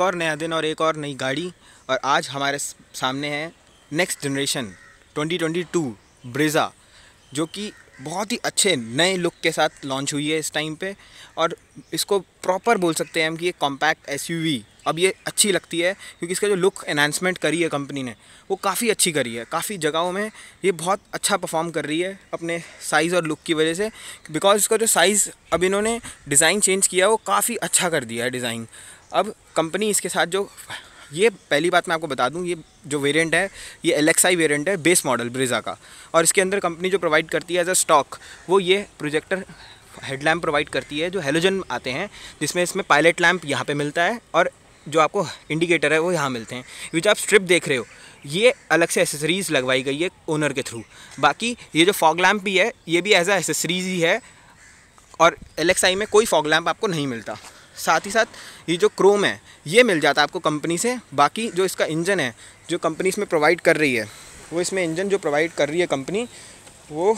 एक और नया दिन और एक और नई गाड़ी और आज हमारे सामने है नेक्स्ट जनरेशन 2022 ब्रेज़ा जो कि बहुत ही अच्छे नए लुक के साथ लॉन्च हुई है इस टाइम पे और इसको प्रॉपर बोल सकते हैं हम कि ये कॉम्पैक्ट एस अब ये अच्छी लगती है क्योंकि इसका जो लुक एनहांसमेंट करी है कंपनी ने वो काफ़ी अच्छी करी है काफ़ी जगहों में ये बहुत अच्छा परफॉर्म कर रही है अपने साइज़ और लुक की वजह से बिकॉज इसका जो साइज़ अब इन्होंने डिज़ाइन चेंज किया वो काफ़ी अच्छा कर दिया है डिज़ाइन अब कंपनी इसके साथ जो ये पहली बात मैं आपको बता दूं ये जो वेरिएंट है ये एल एक्स है बेस मॉडल ब्रिज़ा का और इसके अंदर कंपनी जो प्रोवाइड करती है एज अ स्टॉक वो ये प्रोजेक्टर हेडलैम्प प्रोवाइड करती है जो हेलोजन आते हैं जिसमें इसमें पायलट लैम्प यहाँ पे मिलता है और जो आपको इंडिकेटर है वो यहाँ मिलते हैं ये जो आप स्ट्रिप देख रहे हो ये अलग से एसेसरीज़ लगवाई गई है ओनर के थ्रू बाकी ये जो फॉग लैम्प भी है ये भी एज अ एसेसरीज ही है और एलेक्साई में कोई फॉग लैम्प आपको नहीं मिलता साथ ही साथ ये जो क्रोम है ये मिल जाता है आपको कंपनी से बाकी जो इसका इंजन है जो कंपनी इसमें प्रोवाइड कर रही है वो इसमें इंजन जो प्रोवाइड कर रही है कंपनी वो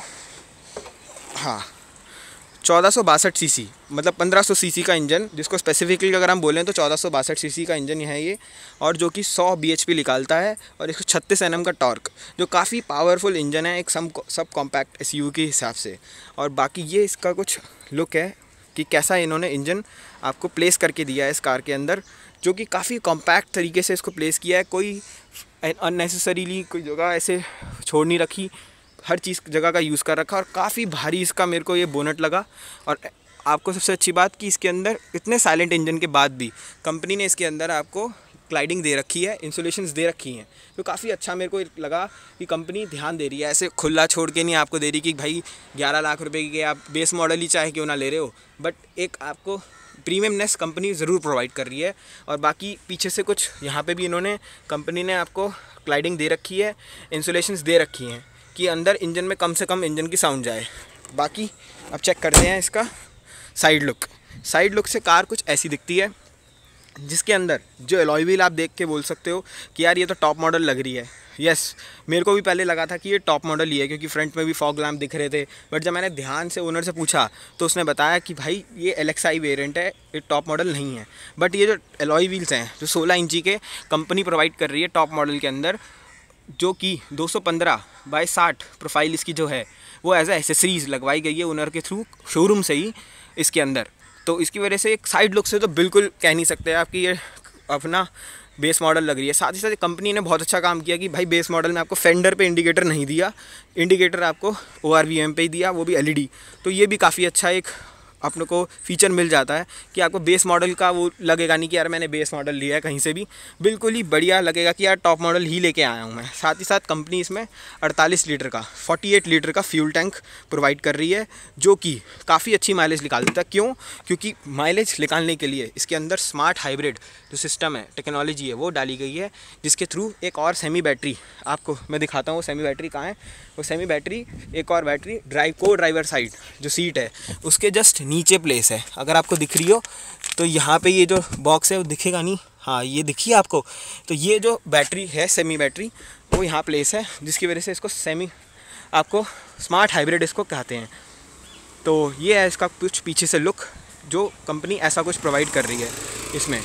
हाँ चौदह सौ बासठ सी सी मतलब पंद्रह सौ सी सी का इंजन जिसको स्पेसिफिकली अगर हम बोलें तो चौदह सौ बासठ सी सी का इंजन है ये और जो कि सौ बी एच पी निकालता है और एक सौ छत्तीस एन एम का टॉर्क जो काफ़ी पावरफुल इंजन है एक सम सब कॉम्पैक्ट एस यू के हिसाब से और बाकी ये इसका कुछ लुक है कि कैसा इन्होंने इंजन आपको प्लेस करके दिया है इस कार के अंदर जो कि काफ़ी कॉम्पैक्ट तरीके से इसको प्लेस किया है कोई अननेसेसरीली कोई जगह ऐसे छोड़ नहीं रखी हर चीज़ जगह का यूज़ कर रखा और काफ़ी भारी इसका मेरे को ये बोनट लगा और आपको सबसे अच्छी बात कि इसके अंदर इतने साइलेंट इंजन के बाद भी कंपनी ने इसके अंदर आपको क्लाइडिंग दे रखी है इंसुलेशन दे रखी हैं तो काफ़ी अच्छा मेरे को लगा कि कंपनी ध्यान दे रही है ऐसे खुला छोड़ के नहीं आपको दे रही कि भाई ग्यारह लाख रुपये की आप बेस मॉडल ही चाहे क्यों ना ले रहे हो बट एक आपको प्रीमियमनेस कंपनी ज़रूर प्रोवाइड कर रही है और बाकी पीछे से कुछ यहाँ पे भी इन्होंने कंपनी ने आपको क्लाइडिंग दे रखी है इंसुलेशन दे रखी हैं कि अंदर इंजन में कम से कम इंजन की साउंड जाए बाकी अब चेक करते हैं इसका साइड लुक साइड लुक से कार कुछ ऐसी दिखती है जिसके अंदर जो एलॉय व्हील आप देख के बोल सकते हो कि यार ये तो टॉप मॉडल लग रही है यस yes, मेरे को भी पहले लगा था कि ये टॉप मॉडल ही है क्योंकि फ्रंट में भी फॉग लैम्प दिख रहे थे बट जब मैंने ध्यान से ओनर से पूछा तो उसने बताया कि भाई ये एलेक्साई वेरिएंट है ये टॉप मॉडल नहीं है बट ये जो एलॉय व्हील्स हैं जो 16 इंची के कंपनी प्रोवाइड कर रही है टॉप मॉडल के अंदर जो कि दो बाय साठ प्रोफाइल इसकी जो है वो एज ए एसेसरीज़ लगवाई गई है ओनर के थ्रू शोरूम से ही इसके अंदर तो इसकी वजह से एक साइड लुक से तो बिल्कुल कह नहीं सकते आपकी ये अपना बेस मॉडल लग रही है साथ ही साथ कंपनी ने बहुत अच्छा काम किया कि भाई बेस मॉडल में आपको फेंडर पे इंडिकेटर नहीं दिया इंडिकेटर आपको ओ आर पे ही दिया वो भी एलईडी e तो ये भी काफ़ी अच्छा एक अपने को फीचर मिल जाता है कि आपको बेस मॉडल का वो लगेगा नहीं कि यार मैंने बेस मॉडल लिया है कहीं से भी बिल्कुल ही बढ़िया लगेगा कि यार टॉप मॉडल ही लेके आया हूँ मैं साथ ही साथ कंपनी इसमें 48 लीटर का 48 लीटर का फ्यूल टैंक प्रोवाइड कर रही है जो कि काफ़ी अच्छी माइलेज निकाल देता है क्यों क्योंकि माइलेज निकालने के लिए इसके अंदर स्मार्ट हाइब्रिड जो सिस्टम है टेक्नोलॉजी है वो डाली गई है जिसके थ्रू एक और सेमी बैटरी आपको मैं दिखाता हूँ वो सेमी बैटरी कहाँ है वो सेमी बैटरी एक और बैटरी ड्राइव को ड्राइवर साइड जो सीट है उसके जस्ट नीचे प्लेस है अगर आपको दिख रही हो तो यहाँ पे ये जो बॉक्स है वो दिखेगा नहीं हाँ ये दिखिए आपको तो ये जो बैटरी है सेमी बैटरी वो यहाँ प्लेस है जिसकी वजह से इसको सेमी आपको स्मार्ट हाइब्रिड इसको कहते हैं तो ये है इसका कुछ पीछे से लुक जो कंपनी ऐसा कुछ प्रोवाइड कर रही है इसमें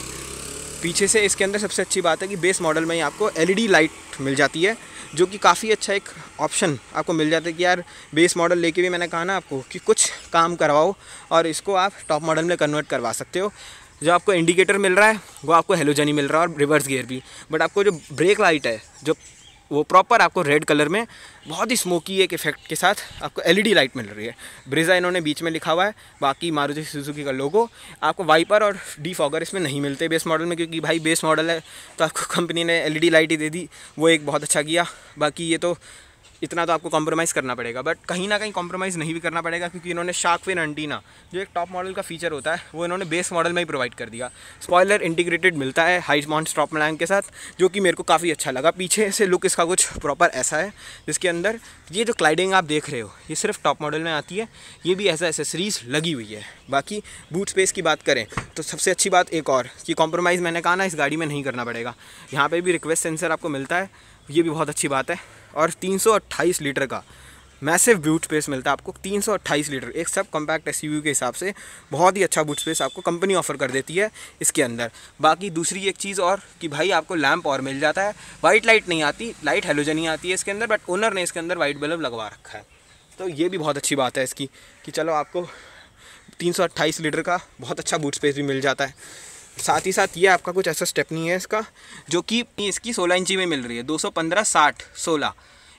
पीछे से इसके अंदर सबसे अच्छी बात है कि बेस मॉडल में ही आपको एलईडी लाइट मिल जाती है जो कि काफ़ी अच्छा एक ऑप्शन आपको मिल जाता है कि यार बेस मॉडल लेके भी मैंने कहा ना आपको कि कुछ काम करवाओ और इसको आप टॉप मॉडल में कन्वर्ट करवा सकते हो जो आपको इंडिकेटर मिल रहा है वो आपको हेलोजनी मिल रहा है और रिवर्स गियर भी बट आपको जो ब्रेक लाइट है जो वो प्रॉपर आपको रेड कलर में बहुत ही स्मोकी एक इफेक्ट के साथ आपको एलईडी लाइट मिल रही है ब्रिजा इन्होंने बीच में लिखा हुआ है बाकी मारुति सुजुकी का लोगो आपको वाइपर और डी फॉगर इसमें नहीं मिलते बेस मॉडल में क्योंकि भाई बेस मॉडल है तो आपको कंपनी ने एलईडी लाइट ही दे दी वो एक बहुत अच्छा किया बाकी ये तो इतना तो आपको कॉम्प्रोमाइज़ करना पड़ेगा बट कहीं ना कहीं कॉम्प्रोमाइज़ नहीं भी करना पड़ेगा क्योंकि इन्होंने शार्क फिन अंटीना जो एक टॉप मॉडल का फीचर होता है वो इन्होंने बेस मॉडल में ही प्रोवाइड कर दिया स्पॉयलर इंटीग्रेटेड मिलता है हाई माउंट स्टॉप मलैंग के साथ जो कि मेरे को काफ़ी अच्छा लगा पीछे से लुक इसका कुछ प्रॉपर ऐसा है जिसके अंदर ये जो क्लाइडिंग आप देख रहे हो ये सिर्फ टॉप मॉडल में आती है ये भी ऐसा एसेसरीज लगी हुई है बाकी बूट स्पेस की बात करें तो सबसे अच्छी बात एक और कि कॉम्प्रोमाइज़ मैंने कहा ना इस गाड़ी में नहीं करना पड़ेगा यहाँ पर भी रिक्वेस्ट सेंसर आपको मिलता है ये भी बहुत अच्छी बात है और 328 लीटर का मैसिव बूट स्पेस मिलता है आपको 328 लीटर एक सब कॉम्पैक्ट एस के हिसाब से बहुत ही अच्छा बूट स्पेस आपको कंपनी ऑफर कर देती है इसके अंदर बाकी दूसरी एक चीज़ और कि भाई आपको लैंप और मिल जाता है वाइट लाइट नहीं आती लाइट हेलोजन ही आती है इसके अंदर बट ओनर ने इसके अंदर वाइट बल्ब लगवा रखा है तो ये भी बहुत अच्छी बात है इसकी कि चलो आपको तीन लीटर का बहुत अच्छा बूट स्पेस भी मिल जाता है साथ ही साथ ये आपका कुछ ऐसा स्टेप नहीं है इसका जो कि इसकी 16 इंची में मिल रही है 215 साठ सोलह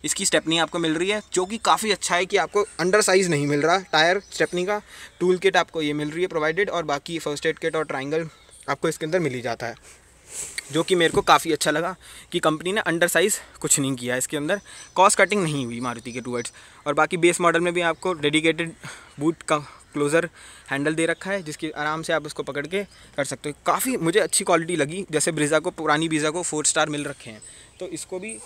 इसकी स्टेपनी आपको मिल रही है जो कि काफ़ी अच्छा है कि आपको अंडर साइज़ नहीं मिल रहा टायर स्टेपनी का टूल किट आपको ये मिल रही है प्रोवाइडेड और बाकी फर्स्ट एड किट और ट्राइंगल आपको इसके अंदर मिल ही जाता है जो कि मेरे को काफ़ी अच्छा लगा कि कंपनी ने अंडर साइज़ कुछ नहीं किया इसके अंदर कॉस्ट कटिंग नहीं हुई मारुति के टूवर्ड्स और बाकी बेस मॉडल में भी आपको डेडिकेटेड बूट का क्लोज़र हैंडल दे रखा है जिसकी आराम से आप उसको पकड़ के कर सकते हो काफ़ी मुझे अच्छी क्वालिटी लगी जैसे ब्रिज़ा को पुरानी ब्रीज़ा को फोर स्टार मिल रखे हैं तो इसको भी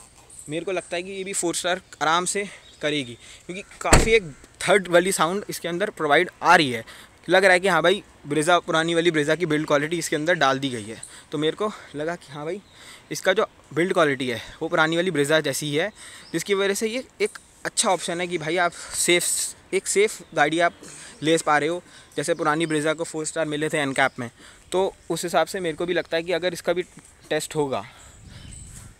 मेरे को लगता है कि ये भी फोर स्टार आराम से करेगी क्योंकि काफ़ी एक थर्ड वाली साउंड इसके अंदर प्रोवाइड आ रही है लग रहा है कि हाँ भाई ब्रिजा पुरानी वाली ब्रिज़ा की बिल्ड क्वालिटी इसके अंदर डाल दी गई है तो मेरे को लगा कि हाँ भाई इसका जो बिल्ड क्वालिटी है वो पुरानी वाली ब्रिजा जैसी ही है जिसकी वजह से ये एक अच्छा ऑप्शन है कि भाई आप सेफ एक सेफ़ गाड़ी आप ले पा रहे हो जैसे पुरानी ब्रेजा को फोर स्टार मिले थे एन कैप में तो उस हिसाब से मेरे को भी लगता है कि अगर इसका भी टेस्ट होगा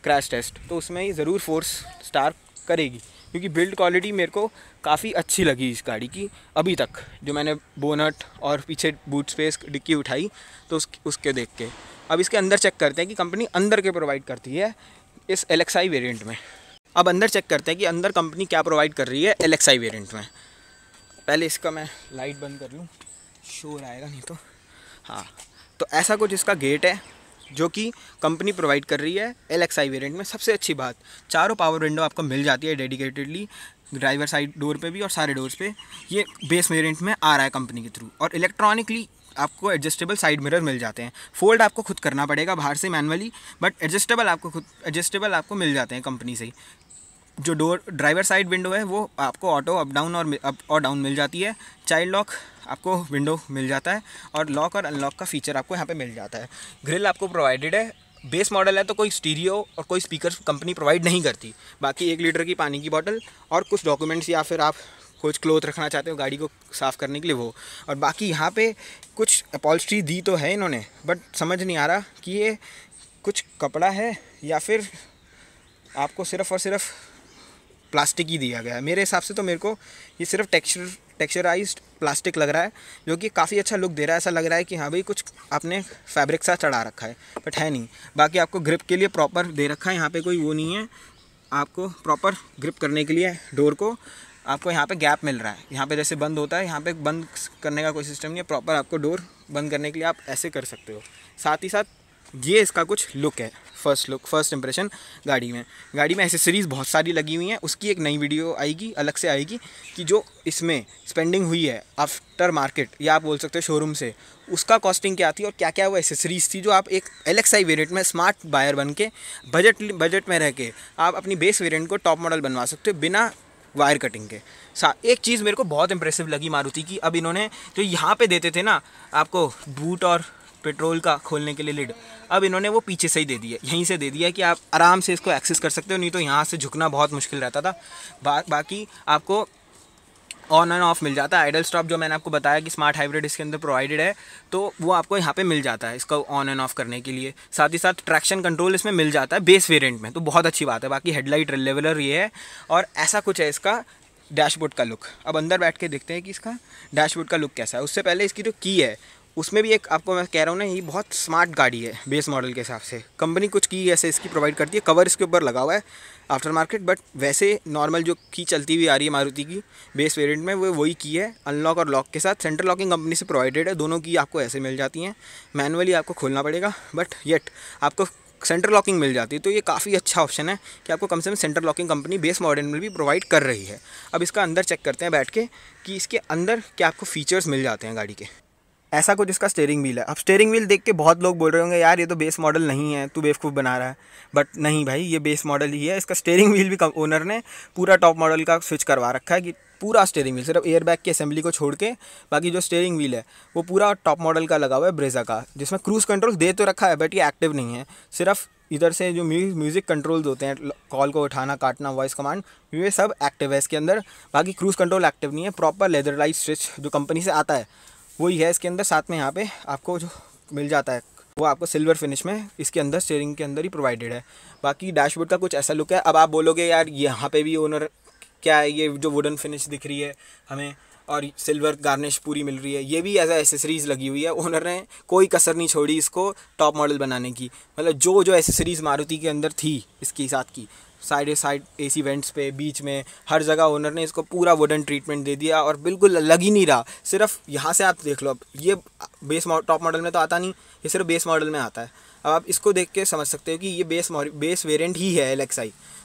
क्रैश टेस्ट तो उसमें ही ज़रूर फोर स्टार करेगी क्योंकि बिल्ड क्वालिटी मेरे को काफ़ी अच्छी लगी इस गाड़ी की अभी तक जो मैंने बोनट और पीछे बूट स्पेस डिक्की उठाई तो उस उसके देख के अब इसके अंदर चेक करते हैं कि कंपनी अंदर के प्रोवाइड करती है इस एलेक्साई वेरिएंट में अब अंदर चेक करते हैं कि अंदर कंपनी क्या प्रोवाइड कर रही है एल एक्स आई वेरियंट में पहले इसका मैं लाइट बंद कर लूँ शोर आएगा नहीं तो हाँ तो ऐसा कुछ इसका गेट है जो कि कंपनी प्रोवाइड कर रही है एल एक्स आई वेरियंट में सबसे अच्छी बात चारों पावर विंडो आपको मिल जाती है डेडिकेटेडली ड्राइवर साइड डोर पे भी और सारे डोर्स पे ये बेस वेरिएंट में आ रहा है कंपनी के थ्रू और इलेक्ट्रॉनिकली आपको एडजस्टेबल साइड मिरर मिल जाते हैं फोल्ड आपको खुद करना पड़ेगा बाहर से मैनुअली बट एडजस्टेबल आपको खुद एडजस्टेबल आपको मिल जाते हैं कंपनी से ही जो डोर ड्राइवर साइड विंडो है वो आपको ऑटो अप डाउन और अप और डाउन मिल जाती है चाइल्ड लॉक आपको विंडो मिल जाता है और लॉक और अनलॉक का फीचर आपको यहाँ पे मिल जाता है ग्रिल आपको प्रोवाइडेड है बेस मॉडल है तो कोई स्टीरियो और कोई स्पीकर कंपनी प्रोवाइड नहीं करती बाकी एक लीटर की पानी की बॉटल और कुछ डॉक्यूमेंट्स या फिर आप कुछ क्लोथ रखना चाहते हो गाड़ी को साफ़ करने के लिए वो और बाकी यहाँ पर कुछ अपॉलिस्ट्री दी तो है इन्होंने बट समझ नहीं आ रहा कि ये कुछ कपड़ा है या फिर आपको सिर्फ़ और सिर्फ़ प्लास्टिक ही दिया गया है मेरे हिसाब से तो मेरे को ये सिर्फ टेक्सचर टेक्सचराइज प्लास्टिक लग रहा है जो कि काफ़ी अच्छा लुक दे रहा है ऐसा लग रहा है कि हाँ भाई कुछ आपने फैब्रिक सा चढ़ा रखा है बट है नहीं बाकी आपको ग्रिप के लिए प्रॉपर दे रखा है यहाँ पर कोई वो नहीं है आपको प्रॉपर ग्रिप करने के लिए डोर को आपको यहाँ पे गैप मिल रहा है यहाँ पे जैसे बंद होता है यहाँ पे बंद करने का कोई सिस्टम नहीं है प्रॉपर आपको डोर बंद करने के लिए आप ऐसे कर सकते हो साथ ही साथ ये इसका कुछ लुक है फर्स्ट लुक फर्स्ट इंप्रेशन गाड़ी में गाड़ी में एसेसरीज़ बहुत सारी लगी हुई हैं उसकी एक नई वीडियो आएगी अलग से आएगी कि जो इसमें स्पेंडिंग हुई है आफ्टर मार्केट या आप बोल सकते हो शोरूम से उसका कॉस्टिंग क्या थी और क्या क्या वो एसेसरीज़ थी जो आप एक आई वेरियंट में स्मार्ट बायर बन के बजट बजट में रह के आप अपनी बेस वेरियंट को टॉप मॉडल बनवा सकते हो बिना वायर कटिंग के एक चीज़ मेरे को बहुत इंप्रेसिव लगी मारुति की अब इन्होंने जो यहाँ पे देते थे ना आपको बूट और पेट्रोल का खोलने के लिए लिड अब इन्होंने वो पीछे से ही दे दिया यहीं से दे दिया कि आप आराम से इसको एक्सेस कर सकते हो नहीं तो यहाँ से झुकना बहुत मुश्किल रहता था बा, बाकी आपको ऑन एंड ऑफ मिल जाता है आइडल स्टॉप जो मैंने आपको बताया कि स्मार्ट हाइब्रिड इसके अंदर प्रोवाइडेड है तो वो आपको यहाँ पे मिल जाता है इसका ऑन एंड ऑफ करने के लिए साथ ही साथ ट्रैक्शन कंट्रोल इसमें मिल जाता है बेस वेरिएंट में तो बहुत अच्छी बात है बाकी हेडलाइट लेवलर ये है और ऐसा कुछ है इसका डैशबोर्ड का लुक अब अंदर बैठ के देखते हैं कि इसका डैशबोर्ड का लुक कैसा है उससे पहले इसकी जो तो की है उसमें भी एक आपको मैं कह रहा हूँ ना ये बहुत स्मार्ट गाड़ी है बेस मॉडल के हिसाब से कंपनी कुछ की ऐसे इसकी प्रोवाइड करती है कवर इसके ऊपर लगा हुआ है आफ्टर मार्केट बट वैसे नॉर्मल जो की चलती हुई आ रही है मारुति की बेस वेरिएंट में वो वही की है अनलॉक और लॉक के साथ सेंटर लॉकिंग कंपनी से प्रोवाइडेड है दोनों की आपको ऐसे मिल जाती हैं मैनुअली आपको खोलना पड़ेगा बट येट आपको सेंटर लॉकिंग मिल जाती है तो ये काफ़ी अच्छा ऑप्शन है कि आपको कम से कम centre locking company base model में भी प्रोवाइड कर रही है अब इसका अंदर चेक करते हैं बैठ के कि इसके अंदर क्या आपको फीचर्स मिल जाते हैं गाड़ी के ऐसा कुछ इसका स्टेयरिंग व्हील है अब स्टेयरिंग व्हील देख के बहुत लोग बोल रहे होंगे यार ये तो बेस मॉडल नहीं है तू बेवकूफ़ बना रहा है बट नहीं भाई ये बेस मॉडल ही है इसका स्टेयरिंग व्हील भी ओनर ने पूरा टॉप मॉडल का स्विच करवा रखा है कि पूरा स्टेयरिंग व्हील सिर्फ एयरबैग की असेंबली को छोड़ के बाकी जो स्टेयरिंग व्हील है वो पूरा टॉप मॉडल का लगा हुआ है ब्रेजा का जिसमें क्रूज़ कंट्रोल दे तो रखा है बट ये एक्टिव नहीं है सिर्फ इधर से जो म्यूज़िक कंट्रोल्स होते हैं कॉल को उठाना काटना वॉइस कमांड ये सब एक्टिव है इसके अंदर बाकी क्रूज़ कंट्रोल एक्टिव नहीं है प्रॉपर लेदर लाइट स्विच जो कंपनी से आता है वही है इसके अंदर साथ में यहाँ पे आपको जो मिल जाता है वो आपको सिल्वर फिनिश में इसके अंदर स्टेयरिंग के अंदर ही प्रोवाइडेड है बाकी डैशबोर्ड का कुछ ऐसा लुक है अब आप बोलोगे यार यहाँ पे भी ओनर क्या है ये जो वुडन फिनिश दिख रही है हमें और सिल्वर गार्निश पूरी मिल रही है ये भी ऐसा एसेसरीज़ लगी हुई है ओनर ने कोई कसर नहीं छोड़ी इसको टॉप मॉडल बनाने की मतलब जो जो एसेसरीज़ मारुति के अंदर थी इसके साथ की साइड साइड एसी वेंट्स पे बीच में हर जगह ओनर ने इसको पूरा वुडन ट्रीटमेंट दे दिया और बिल्कुल लग ही नहीं रहा सिर्फ यहाँ से आप देख लो अब ये बेस टॉप मॉडल में तो आता नहीं ये सिर्फ बेस मॉडल में आता है अब आप इसको देख के समझ सकते हो कि ये बेस बेस वेरियंट ही है एल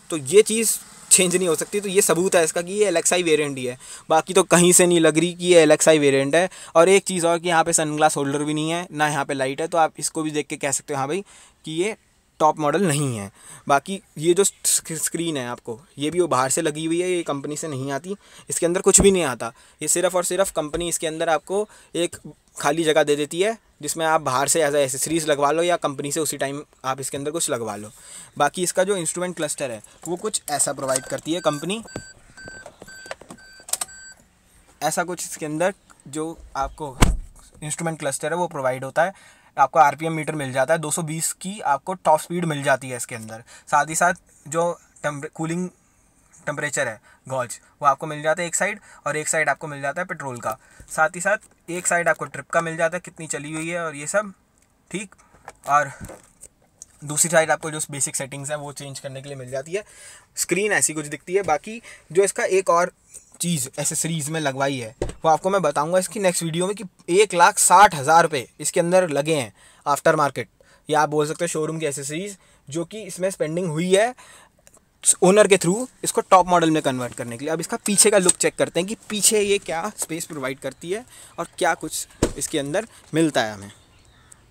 तो ये चीज़ चेंज नहीं हो सकती तो ये सबूत है इसका कि ये एल आई वेरियंट ही है बाकी तो कहीं से नहीं लग रही कि ये एल आई वेरियंट है और एक चीज़ और कि यहाँ पे सन ग्लास होल्डर भी नहीं है ना यहाँ पे लाइट है तो आप इसको भी देख के कह सकते हो हाँ भाई कि ये टॉप मॉडल नहीं है बाकी ये जो स्क्रीन है आपको ये भी वो बाहर से लगी हुई है ये कंपनी से नहीं आती इसके अंदर कुछ भी नहीं आता ये सिर्फ और सिर्फ कंपनी इसके अंदर आपको एक खाली जगह दे देती है जिसमें आप बाहर से ऐसा एसेसरीज लगवा लो या कंपनी से उसी टाइम आप इसके अंदर कुछ लगवा लो बाकी इसका जो इंस्ट्रूमेंट क्लस्टर है वो कुछ ऐसा प्रोवाइड करती है कंपनी ऐसा कुछ इसके अंदर जो आपको इंस्ट्रूमेंट क्लस्टर है वो प्रोवाइड होता है आपको आर मीटर मिल जाता है 220 की आपको टॉप स्पीड मिल जाती है इसके अंदर साथ ही साथ जो कूलिंग टेम्परेचर है गॉज वो आपको मिल जाता है एक साइड और एक साइड आपको मिल जाता है पेट्रोल का साथ ही साथ एक साइड आपको ट्रिप का मिल जाता है कितनी चली हुई है और ये सब ठीक और दूसरी साइड आपको जो बेसिक सेटिंग्स हैं वो चेंज करने के लिए मिल जाती है स्क्रीन ऐसी कुछ दिखती है बाकी जो इसका एक और चीज़ एसेसरीज़ में लगवाई है वो आपको मैं बताऊंगा इसकी नेक्स्ट वीडियो में कि एक लाख साठ हज़ार रुपये इसके अंदर लगे हैं आफ्टर मार्केट या आप बोल सकते हो शोरूम की एसेसरीज़ जो कि इसमें स्पेंडिंग हुई है ओनर के थ्रू इसको टॉप मॉडल में कन्वर्ट करने के लिए अब इसका पीछे का लुक चेक करते हैं कि पीछे ये क्या स्पेस प्रोवाइड करती है और क्या कुछ इसके अंदर मिलता है हमें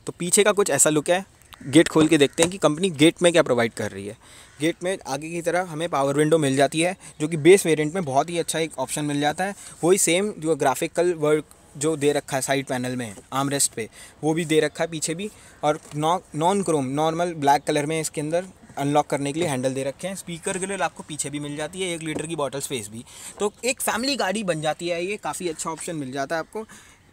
तो पीछे का कुछ ऐसा लुक है गेट खोल के देखते हैं कि कंपनी गेट में क्या प्रोवाइड कर रही है गेट में आगे की तरह हमें पावर विंडो मिल जाती है जो कि बेस वेरिएंट में बहुत ही अच्छा एक ऑप्शन मिल जाता है वही सेम जो ग्राफिकल वर्क जो दे रखा है साइड पैनल में आर्म रेस्ट पे वो भी दे रखा है पीछे भी और non chrome normal black colour में इसके अंदर अनलॉक करने के लिए हैंडल दे रखे हैं स्पीकर ग्रिल आपको पीछे भी मिल जाती है एक लीटर की बॉटल स्पेस भी तो एक फैमिली गाड़ी बन जाती है ये काफ़ी अच्छा ऑप्शन मिल जाता है आपको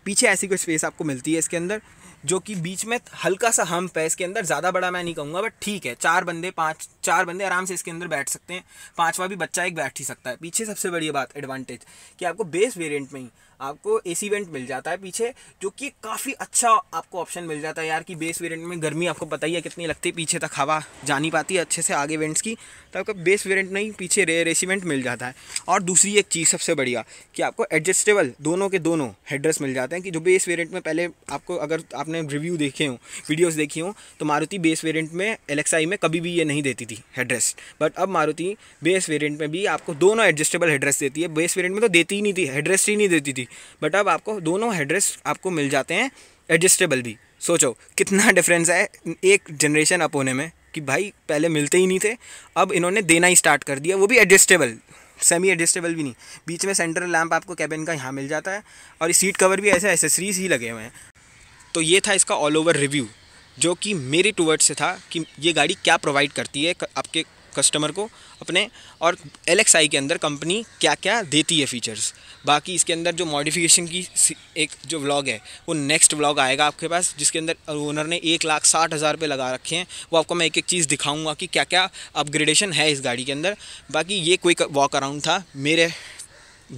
पीछे ऐसी कोई स्पेस आपको मिलती है इसके अंदर जो कि बीच में हल्का सा हम्प है इसके अंदर ज़्यादा बड़ा मैं नहीं कहूँगा बट ठीक है चार बंदे पाँच चार बंदे आराम से इसके अंदर बैठ सकते हैं पाँचवा भी बच्चा एक बैठ ही सकता है पीछे सबसे बड़ी बात एडवांटेज कि आपको बेस वेरियंट में ही आपको एसी वेंट मिल जाता है पीछे जो कि काफ़ी अच्छा आपको ऑप्शन मिल जाता है यार कि बेस वेरिएंट में गर्मी आपको पता ही है कितनी लगती है पीछे तक हवा जा नहीं पाती है अच्छे से आगे वेंट्स की तो आपको बेस वेरिएंट नहीं पीछे रेयर एसी वेंट मिल जाता है और दूसरी एक चीज़ सबसे बढ़िया कि आपको एडजस्टेबल दोनों के दोनों हेड्रेस मिल जाते हैं कि जो बेस वेरियंट में पहले आपको अगर आपने रिव्यू देखे हों वीडियोज़ देखी हों तो मारुति बेस वेरियंट में एलेक्साई में कभी भी ये नहीं देती थी हेड्रेस बट अब मारुति बेस वेरियंट में भी आपको दोनों एडजस्टेबल हेड्रेस देती है बेस वेरियंट में तो देती ही नहीं थी हेड्रेस ही नहीं देती थी थी बट अब आपको दोनों एड्रेस आपको मिल जाते हैं एडजस्टेबल भी सोचो कितना डिफरेंस है एक जनरेशन अप होने में कि भाई पहले मिलते ही नहीं थे अब इन्होंने देना ही स्टार्ट कर दिया वो भी एडजस्टेबल सेमी एडजस्टेबल भी नहीं बीच में सेंट्रल लैंप आपको कैबिन का यहाँ मिल जाता है और सीट कवर भी ऐसे एसेसरीज ही लगे हुए हैं तो ये था इसका ऑल ओवर रिव्यू जो कि मेरे टूवर्ड से था कि ये गाड़ी क्या प्रोवाइड करती है आपके कस्टमर को अपने और एल के अंदर कंपनी क्या क्या देती है फीचर्स बाकी इसके अंदर जो मॉडिफिकेशन की एक जो व्लॉग है वो नेक्स्ट व्लॉग आएगा आपके पास जिसके अंदर ओनर ने एक लाख साठ हज़ार रुपये लगा रखे हैं वो आपको मैं एक एक चीज़ दिखाऊंगा कि क्या क्या अपग्रेडेशन है इस गाड़ी के अंदर बाकी ये कोई वॉक अराउंड था मेरे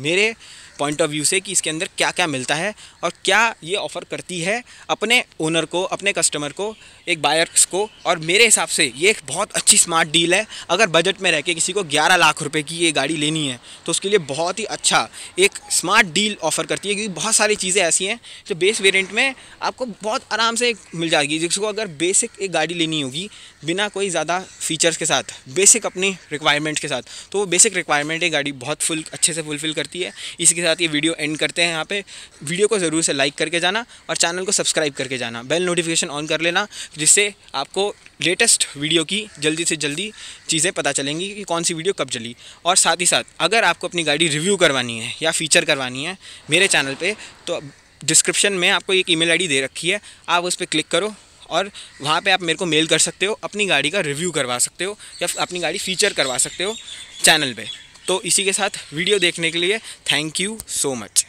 मेरे पॉइंट ऑफ व्यू से कि इसके अंदर क्या क्या मिलता है और क्या ये ऑफ़र करती है अपने ओनर को अपने कस्टमर को एक बायर्स को और मेरे हिसाब से ये एक बहुत अच्छी स्मार्ट डील है अगर बजट में रह के किसी को ग्यारह लाख रुपये की ये गाड़ी लेनी है तो उसके लिए बहुत ही अच्छा एक स्मार्ट डील ऑफ़र करती है क्योंकि बहुत सारी चीज़ें ऐसी हैं जो बेस वेरियंट में आपको बहुत आराम से मिल जाएगी जिसको अगर बेसिक एक गाड़ी लेनी होगी बिना कोई ज़्यादा फीचर्स के साथ बेसिक अपनी रिक्वायरमेंट के साथ तो वो बेसिक रिक्वायरमेंट ये गाड़ी बहुत फुल अच्छे से फुलफिल करती है इसी के साथ ये वीडियो एंड करते हैं यहाँ पे वीडियो को ज़रूर से लाइक करके जाना और चैनल को सब्सक्राइब करके जाना बेल नोटिफिकेशन ऑन कर लेना जिससे आपको लेटेस्ट वीडियो की जल्दी से जल्दी चीज़ें पता चलेंगी कि कौन सी वीडियो कब चली और साथ ही साथ अगर आपको अपनी गाड़ी रिव्यू करवानी है या फीचर करवानी है मेरे चैनल पर तो डिस्क्रिप्शन में आपको एक ईमेल आईडी दे रखी है आप उस पर क्लिक करो और वहाँ पे आप मेरे को मेल कर सकते हो अपनी गाड़ी का रिव्यू करवा सकते हो या अपनी गाड़ी फीचर करवा सकते हो चैनल पे तो इसी के साथ वीडियो देखने के लिए थैंक यू सो मच